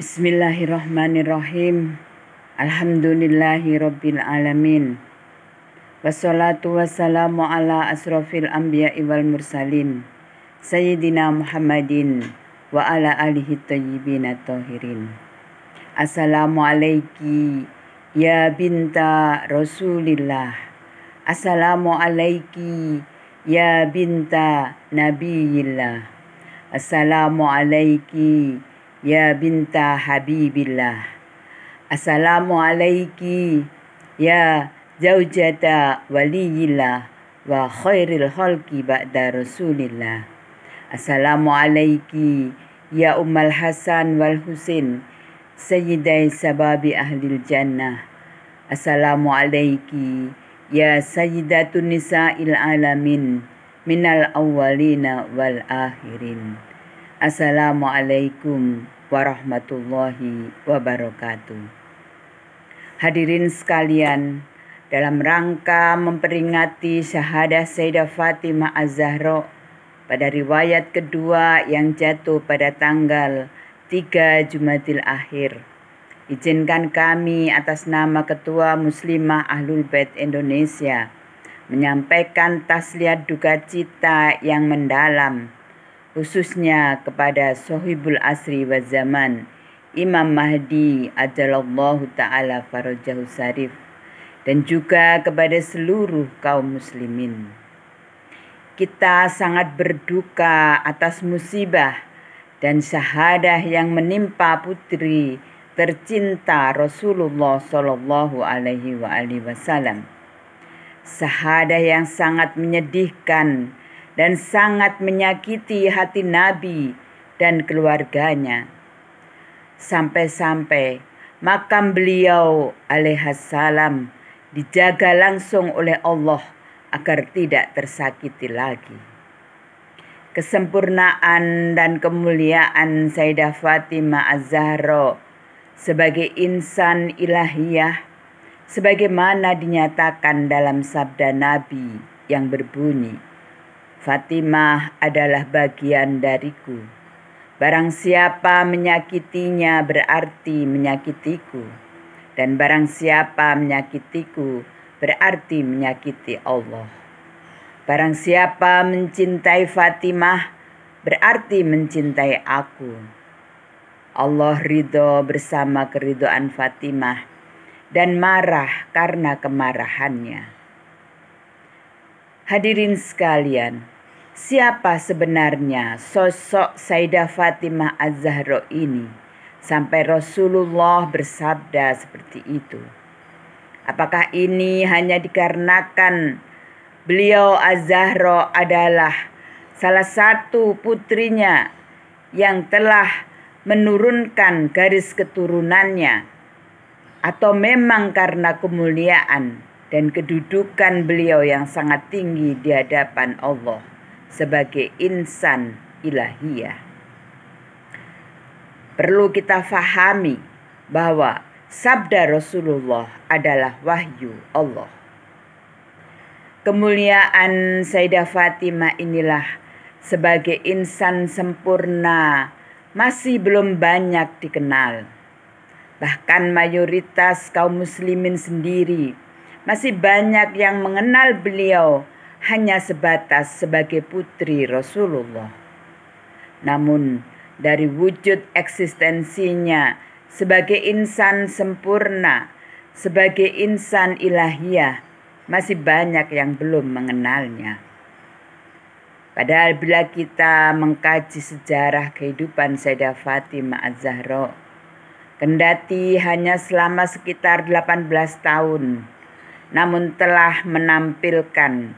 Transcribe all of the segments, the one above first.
Bismillahirrahmanirrahim. Alhamdulillahi rabbil alamin. Wassalatu wassalamu ala asrafil anbiya wal mursalin. Sayyidina Muhammadin wa ala alihi tayyibin tahirin. Assalamualaiki ya binta Rasulillah. Assalamualaiki ya binta Nabiillah. Assalamualaiki ya Ya binta Habibillah Assalamualaiki Ya Jaujata waliyillah Wa khairil khalqi ba'da rasulillah Assalamualaiki Ya Ummal Hasan wal Husin Sayyidai sababi ahlil jannah Assalamualaiki Ya Sayyidatun Nisa'il Alamin Minal awwalina wal akhirin Assalamualaikum warahmatullahi wabarakatuh. Hadirin sekalian, dalam rangka memperingati syahadah Sayyidah Fatimah Az-Zahra pada riwayat kedua yang jatuh pada tanggal 3 Jumatil Akhir. Izinkan kami atas nama Ketua Muslimah Ahlul Bait Indonesia menyampaikan tasliat duka cita yang mendalam khususnya kepada Sohibul Asri wa Zaman Imam Mahdi Adalallahu taala farajahu sarif dan juga kepada seluruh kaum muslimin. Kita sangat berduka atas musibah dan syahadah yang menimpa putri tercinta Rasulullah Shallallahu Alaihi Wasallam. Syahadah yang sangat menyedihkan dan sangat menyakiti hati Nabi dan keluarganya. Sampai-sampai makam beliau alaihassalam dijaga langsung oleh Allah agar tidak tersakiti lagi. Kesempurnaan dan kemuliaan Sayyidah Fatimah Az-Zahra sebagai insan ilahiyah sebagaimana dinyatakan dalam sabda Nabi yang berbunyi Fatimah adalah bagian dariku. Barang siapa menyakitinya berarti menyakitiku, dan barang siapa menyakitiku berarti menyakiti Allah. Barang siapa mencintai Fatimah berarti mencintai aku. Allah ridho bersama keridoan Fatimah dan marah karena kemarahannya. Hadirin sekalian, siapa sebenarnya sosok Sayyidah Fatimah Az-Zahra ini sampai Rasulullah bersabda seperti itu. Apakah ini hanya dikarenakan beliau Az-Zahra adalah salah satu putrinya yang telah menurunkan garis keturunannya atau memang karena kemuliaan dan kedudukan beliau yang sangat tinggi di hadapan Allah sebagai insan ilahiyah. Perlu kita fahami bahwa sabda Rasulullah adalah wahyu Allah. Kemuliaan Sayyidah Fatimah inilah sebagai insan sempurna masih belum banyak dikenal. Bahkan mayoritas kaum muslimin sendiri masih banyak yang mengenal beliau hanya sebatas sebagai putri Rasulullah. Namun, dari wujud eksistensinya sebagai insan sempurna, sebagai insan ilahiyah, masih banyak yang belum mengenalnya. Padahal bila kita mengkaji sejarah kehidupan Sayyidah Fatimah Az-Zahra, kendati hanya selama sekitar 18 tahun, namun telah menampilkan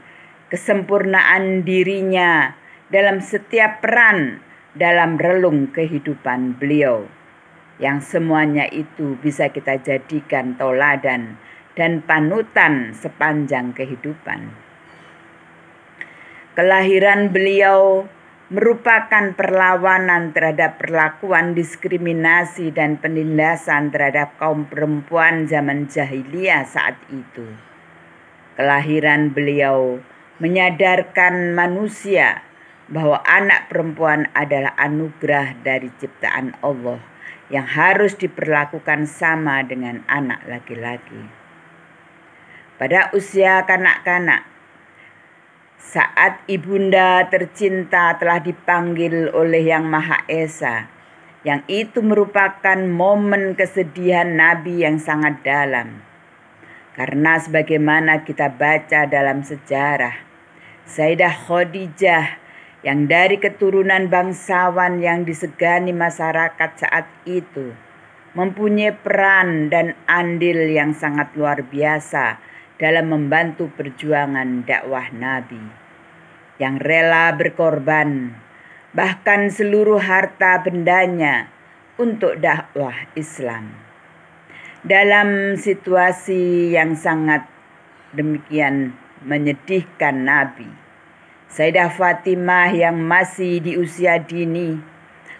kesempurnaan dirinya dalam setiap peran dalam relung kehidupan beliau. Yang semuanya itu bisa kita jadikan toladan dan panutan sepanjang kehidupan. Kelahiran beliau merupakan perlawanan terhadap perlakuan diskriminasi dan penindasan terhadap kaum perempuan zaman jahiliyah saat itu. Kelahiran beliau menyadarkan manusia bahwa anak perempuan adalah anugerah dari ciptaan Allah yang harus diperlakukan sama dengan anak laki-laki. Pada usia kanak-kanak, saat ibunda tercinta telah dipanggil oleh Yang Maha Esa, yang itu merupakan momen kesedihan Nabi yang sangat dalam karena sebagaimana kita baca dalam sejarah, Sayyidah Khadijah yang dari keturunan bangsawan yang disegani masyarakat saat itu, mempunyai peran dan andil yang sangat luar biasa dalam membantu perjuangan dakwah Nabi, yang rela berkorban, bahkan seluruh harta bendanya untuk dakwah Islam. Dalam situasi yang sangat demikian menyedihkan Nabi, Sayyidah Fatimah yang masih di usia dini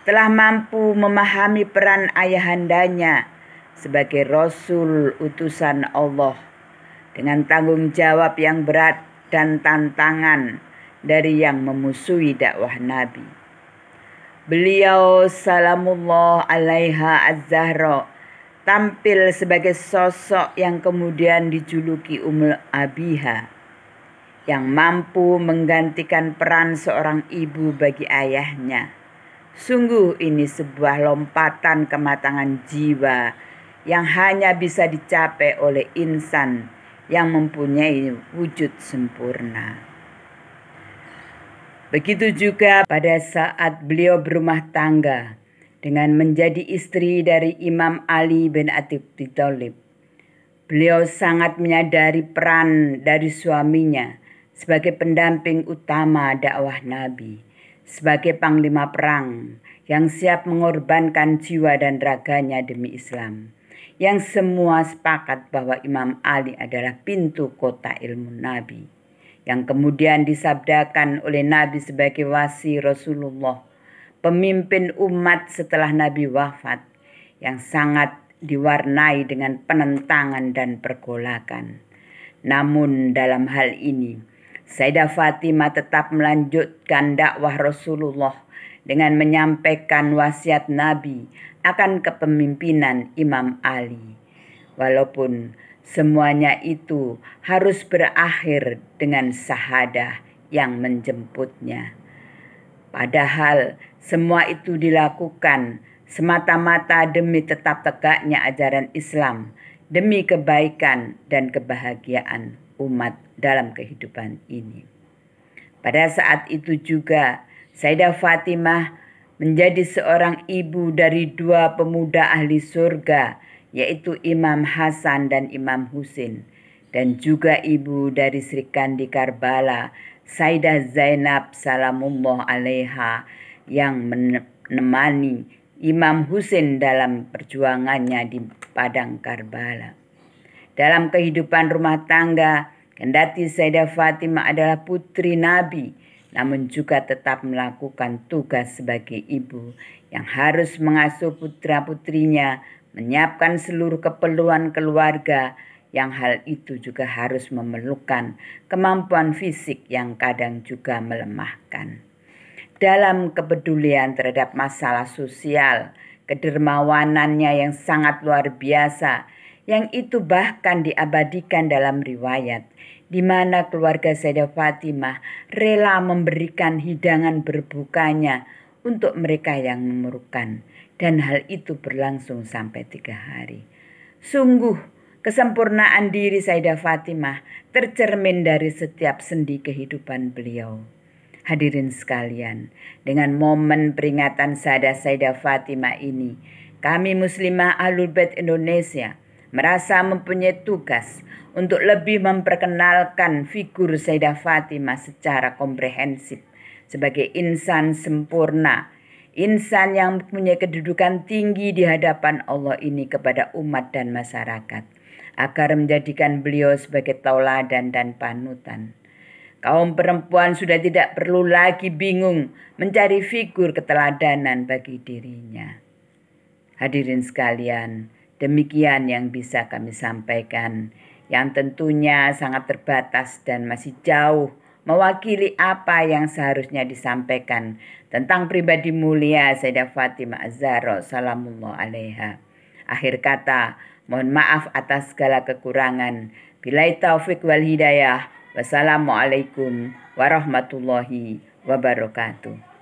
telah mampu memahami peran ayahandanya sebagai Rasul utusan Allah dengan tanggung jawab yang berat dan tantangan dari yang memusuhi dakwah Nabi. Beliau salamullah alaiha az-Zahra tampil sebagai sosok yang kemudian dijuluki Ummul Abiha yang mampu menggantikan peran seorang ibu bagi ayahnya. Sungguh ini sebuah lompatan kematangan jiwa yang hanya bisa dicapai oleh insan yang mempunyai wujud sempurna. Begitu juga pada saat beliau berumah tangga, dengan menjadi istri dari Imam Ali bin Atib Talib. Beliau sangat menyadari peran dari suaminya sebagai pendamping utama dakwah Nabi, sebagai panglima perang yang siap mengorbankan jiwa dan raganya demi Islam. Yang semua sepakat bahwa Imam Ali adalah pintu kota ilmu Nabi, yang kemudian disabdakan oleh Nabi sebagai wasi Rasulullah pemimpin umat setelah Nabi wafat yang sangat diwarnai dengan penentangan dan pergolakan. Namun dalam hal ini, Sayyidah Fatimah tetap melanjutkan dakwah Rasulullah dengan menyampaikan wasiat Nabi akan kepemimpinan Imam Ali. Walaupun semuanya itu harus berakhir dengan syahadah yang menjemputnya. Padahal semua itu dilakukan semata-mata demi tetap tegaknya ajaran Islam, demi kebaikan dan kebahagiaan umat dalam kehidupan ini. Pada saat itu juga, Sayyidah Fatimah menjadi seorang ibu dari dua pemuda ahli surga, yaitu Imam Hasan dan Imam Husin dan juga ibu dari Sri Kandi Karbala, Saidah Zainab Salamullah alaiha yang menemani Imam Husin dalam perjuangannya di Padang Karbala. Dalam kehidupan rumah tangga, kendati Saida Fatima adalah putri Nabi, namun juga tetap melakukan tugas sebagai ibu yang harus mengasuh putra-putrinya, menyiapkan seluruh keperluan keluarga, yang hal itu juga harus memerlukan kemampuan fisik yang kadang juga melemahkan. Dalam kepedulian terhadap masalah sosial, kedermawanannya yang sangat luar biasa, yang itu bahkan diabadikan dalam riwayat, di mana keluarga Sayyidah Fatimah rela memberikan hidangan berbukanya untuk mereka yang memerlukan, dan hal itu berlangsung sampai tiga hari. Sungguh, Kesempurnaan diri Sayyidah Fatimah tercermin dari setiap sendi kehidupan beliau. Hadirin sekalian, dengan momen peringatan Sada Sayyidah Fatimah ini, kami Muslimah Ahlul Bait Indonesia merasa mempunyai tugas untuk lebih memperkenalkan figur Sayyidah Fatimah secara komprehensif sebagai insan sempurna, insan yang punya kedudukan tinggi di hadapan Allah ini kepada umat dan masyarakat agar menjadikan beliau sebagai tauladan dan panutan. Kaum perempuan sudah tidak perlu lagi bingung mencari figur keteladanan bagi dirinya. Hadirin sekalian, demikian yang bisa kami sampaikan, yang tentunya sangat terbatas dan masih jauh mewakili apa yang seharusnya disampaikan tentang pribadi mulia Sayyidah Fatimah Azhara salamullah alaiha. Akhir kata, Mohon maaf atas segala kekurangan. Bila taufik wal hidayah. Wassalamualaikum warahmatullahi wabarakatuh.